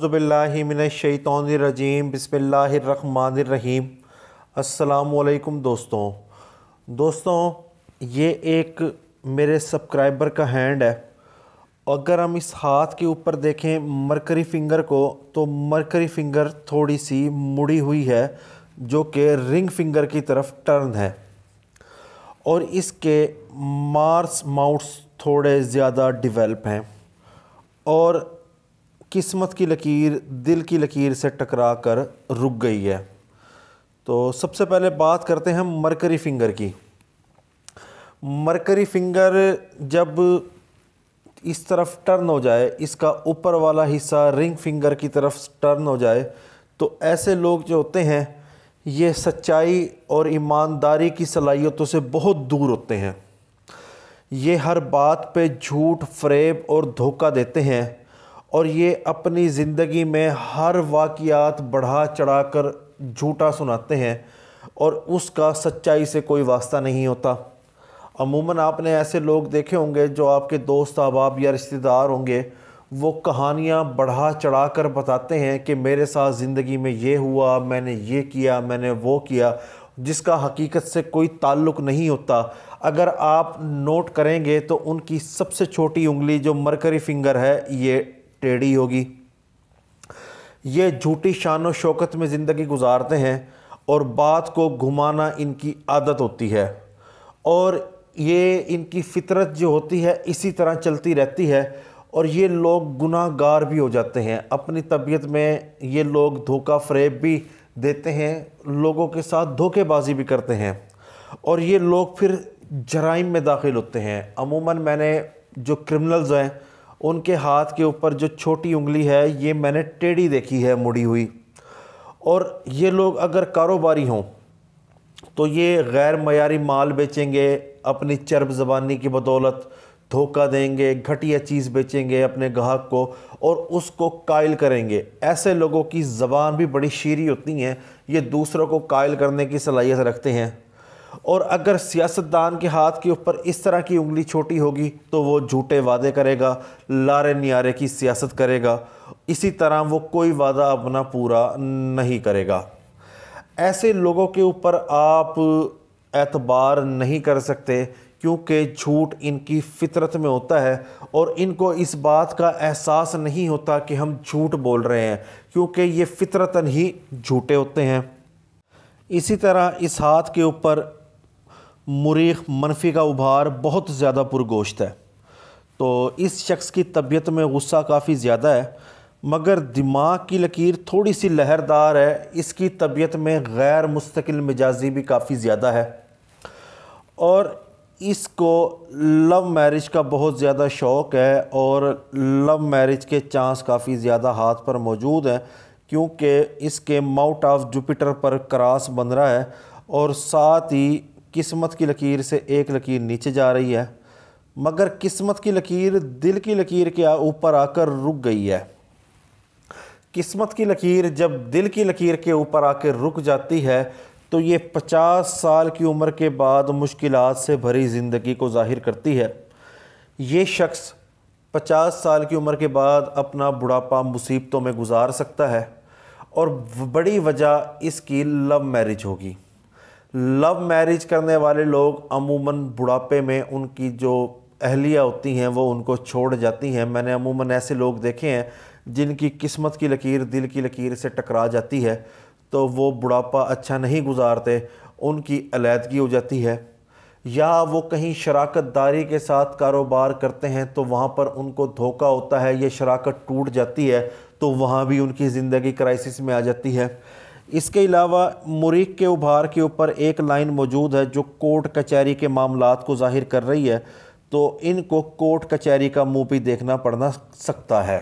अज़बिल्लिमिनशैतरजीम बसमीम अल्लाम दोस्तों दोस्तों ये एक मेरे सब्सक्राइबर का हैंड है अगर हम इस हाथ के ऊपर देखें मरकरी फिंगर को तो मरकरी फिंगर थोड़ी सी मुड़ी हुई है जो कि रिंग फिंगर की तरफ टर्न है और इसके मार्स माउट्स थोड़े ज़्यादा डिवेलप हैं और किस्मत की लकीर दिल की लकीर से टकरा कर रुक गई है तो सबसे पहले बात करते हैं मरकरी फिंगर की मरकरी फिंगर जब इस तरफ टर्न हो जाए इसका ऊपर वाला हिस्सा रिंग फिंगर की तरफ टर्न हो जाए तो ऐसे लोग जो होते हैं ये सच्चाई और ईमानदारी की सलाहियतों से बहुत दूर होते हैं ये हर बात पे झूठ फ्रेब और धोखा देते हैं और ये अपनी ज़िंदगी में हर वाकियात बढ़ा चढ़ा कर झूठा सुनाते हैं और उसका सच्चाई से कोई वास्ता नहीं होता अमूमन आपने ऐसे लोग देखे होंगे जो आपके दोस्त अहबाब या रिश्तेदार होंगे वो कहानियाँ बढ़ा चढ़ा कर बताते हैं कि मेरे साथ ज़िंदगी में ये हुआ मैंने ये किया मैंने वो किया जिसका हकीकत से कोई ताल्लुक़ नहीं होता अगर आप नोट करेंगे तो उनकी सबसे छोटी उंगली जो मरकरी फिंगर है ये टेढ़ी होगी ये झूठी शान व शौकत में ज़िंदगी गुजारते हैं और बात को घुमाना इनकी आदत होती है और ये इनकी फितरत जो होती है इसी तरह चलती रहती है और ये लोग गुनाहगार भी हो जाते हैं अपनी तबीयत में ये लोग धोखा फ्रेब भी देते हैं लोगों के साथ धोखेबाजी भी करते हैं और ये लोग फिर जराइम में दाखिल होते हैं अमूमन मैंने जो क्रिमिनल्स हैं उनके हाथ के ऊपर जो छोटी उंगली है ये मैंने टेढ़ी देखी है मुड़ी हुई और ये लोग अगर कारोबारी हों तो ये गैर मयारी माल बेचेंगे अपनी चर्ब जबानी की बदौलत धोखा देंगे घटिया चीज़ बेचेंगे अपने ग्राहक को और उसको कायल करेंगे ऐसे लोगों की ज़बान भी बड़ी शीरी होती हैं ये दूसरों को कायल करने की सलाहियत रखते हैं और अगर सियासतदान के हाथ के ऊपर इस तरह की उंगली छोटी होगी तो वो झूठे वादे करेगा लारे नियारे की सियासत करेगा इसी तरह वो कोई वादा अपना पूरा नहीं करेगा ऐसे लोगों के ऊपर आप एतबार नहीं कर सकते क्योंकि झूठ इनकी फितरत में होता है और इनको इस बात का एहसास नहीं होता कि हम झूठ बोल रहे हैं क्योंकि ये फितरतन ही झूठे होते हैं इसी तरह इस हाथ के ऊपर मुरीख मनफी का उभार बहुत ज़्यादा पुरगोश्त है तो इस शख्स की तबीयत में गुस्सा काफ़ी ज़्यादा है मगर दिमाग की लकीर थोड़ी सी लहरदार है इसकी तबीयत में गैर मुस्तकिल मिजाजी भी काफ़ी ज़्यादा है और इसको लव मैरिज का बहुत ज़्यादा शौक़ है और लव मैरिज के चांस काफ़ी ज़्यादा हाथ पर मौजूद हैं क्योंकि इसके माउट ऑफ जुपिटर पर क्रास बन रहा है और साथ ही किस्मत की लकीर से एक लकीर नीचे जा रही है मगर किस्मत की लकीर दिल की लकीर के ऊपर आकर रुक गई है किस्मत की लकीर जब दिल की लकीर के ऊपर आकर रुक जाती है तो ये पचास साल की उम्र के बाद मुश्किल से भरी ज़िंदगी को जाहिर करती है ये शख्स पचास साल की उम्र के बाद अपना बुढ़ापा मुसीबतों में गुजार सकता है और बड़ी वजह इसकी लव मैरिज होगी लव मैरिज करने वाले लोग अमूमन बुढ़ापे में उनकी जो अहलिया होती हैं वो उनको छोड़ जाती हैं मैंने अमूमन ऐसे लोग देखे हैं जिनकी किस्मत की लकीर दिल की लकीर से टकरा जाती है तो वो बुढ़ापा अच्छा नहीं गुजारते उनकी अलीदगी हो जाती है या वो कहीं शराकत दारी के साथ कारोबार करते हैं तो वहाँ पर उनको धोखा होता है ये शराकत टूट जाती है तो वहाँ भी उनकी ज़िंदगी क्राइसिस में आ जाती है इसके अलावा मरीख के उभार के ऊपर एक लाइन मौजूद है जो कोर्ट कचहरी के मामला को जाहिर कर रही है तो इनको कोर्ट कचहरी का मुंह भी देखना पड़ना सकता है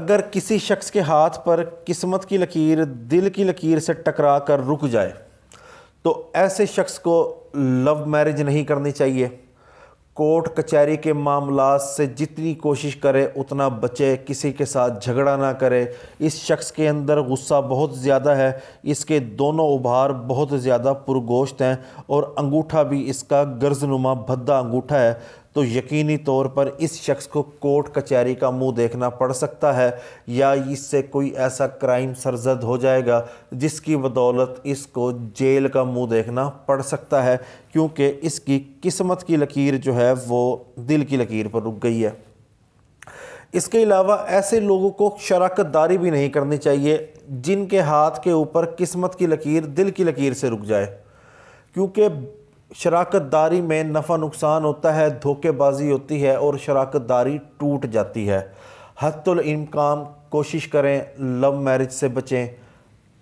अगर किसी शख्स के हाथ पर किस्मत की लकीर दिल की लकीर से टकरा कर रुक जाए तो ऐसे शख्स को लव मैरिज नहीं करनी चाहिए कोर्ट कचहरी के मामला से जितनी कोशिश करे उतना बचे किसी के साथ झगड़ा ना करे इस शख्स के अंदर गुस्सा बहुत ज़्यादा है इसके दोनों उभार बहुत ज़्यादा पुरगोश्त हैं और अंगूठा भी इसका गर्जनुमा भद्दा अंगूठा है तो यकीनी तौर पर इस शख्स को कोर्ट कचहरी का मुंह देखना पड़ सकता है या इससे कोई ऐसा क्राइम सरजद हो जाएगा जिसकी बदौलत इसको जेल का मुंह देखना पड़ सकता है क्योंकि इसकी किस्मत की लकीर जो है वो दिल की लकीर पर रुक गई है इसके अलावा ऐसे लोगों को शराकत दारी भी नहीं करनी चाहिए जिनके हाथ के ऊपर किस्मत की लकीर दिल की लकीर से रुक जाए क्योंकि शराकत दारी में नफ़ा नुकसान होता है धोखेबाजी होती है और शराकत दारी टूट जाती है हतुलमकाम कोशिश करें लव मैरिज से बचें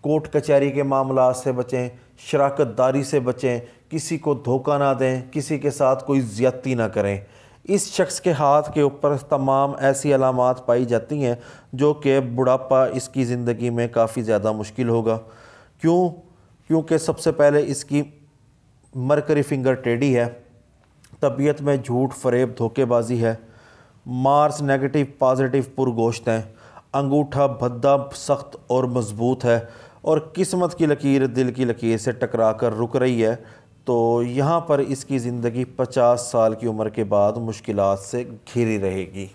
कोर्ट कचहरी के मामला से बचें शराकत दारी से बचें किसी को धोखा ना दें किसी के साथ कोई ज़्यादती ना करें इस शख्स के हाथ के ऊपर तमाम ऐसी अलामत पाई जाती हैं जो कि बुढ़ापा इसकी ज़िंदगी में काफ़ी ज़्यादा मुश्किल होगा क्यों क्योंकि सबसे पहले इसकी मरकरी फिंगर टेढ़ी है तबीयत में झूठ फरेब धोखेबाजी है मार्स नेगेटिव पॉजिटिव पुरगोश्त हैं अंगूठा भद्दा सख्त और मज़बूत है और किस्मत की लकीर दिल की लकीर से टकरा कर रुक रही है तो यहाँ पर इसकी ज़िंदगी 50 साल की उम्र के बाद मुश्किल से घिरी रहेगी